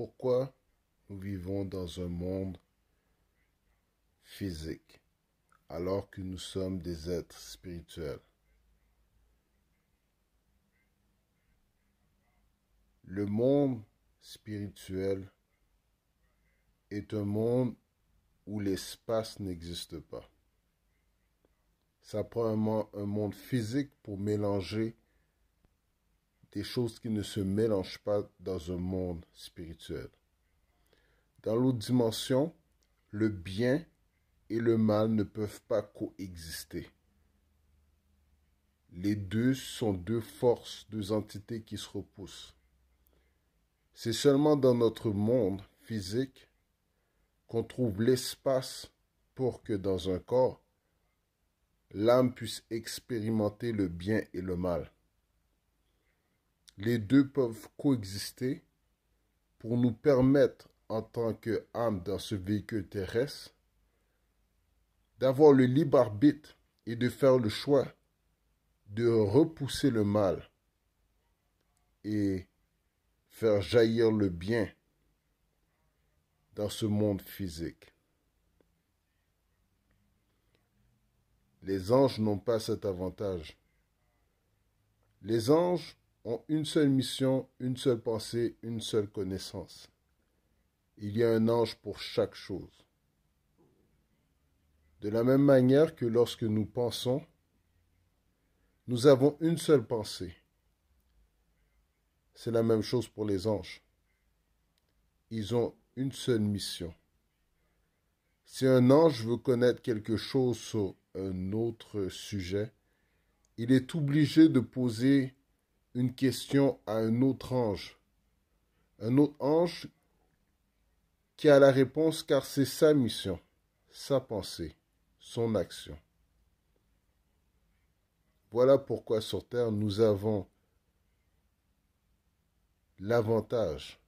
pourquoi nous vivons dans un monde physique alors que nous sommes des êtres spirituels. Le monde spirituel est un monde où l'espace n'existe pas. Ça prend un, monde physique pour mélanger des choses qui ne se mélangent pas dans un monde spirituel. Dans l'autre dimension, le bien et le mal ne peuvent pas coexister. Les deux sont deux forces, deux entités qui se repoussent. C'est seulement dans notre monde physique qu'on trouve l'espace pour que dans un corps, l'âme puisse expérimenter le bien et le mal les deux peuvent coexister pour nous permettre, en tant qu'âme dans ce véhicule terrestre, d'avoir le libre arbitre et de faire le choix de repousser le mal et faire jaillir le bien dans ce monde physique. Les anges n'ont pas cet avantage. Les anges ont une seule mission, une seule pensée, une seule connaissance. Il y a un ange pour chaque chose. De la même manière que lorsque nous pensons, nous avons une seule pensée. C'est la même chose pour les anges. Ils ont une seule mission. Si un ange veut connaître quelque chose sur un autre sujet, il est obligé de poser une question à un autre ange. Un autre ange qui a la réponse car c'est sa mission, sa pensée, son action. Voilà pourquoi sur Terre nous avons l'avantage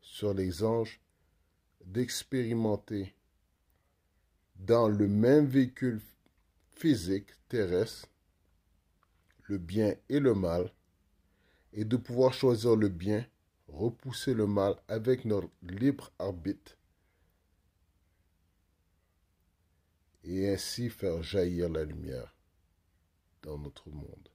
sur les anges d'expérimenter dans le même véhicule physique terrestre le bien et le mal et de pouvoir choisir le bien, repousser le mal avec notre libre arbitre et ainsi faire jaillir la lumière dans notre monde.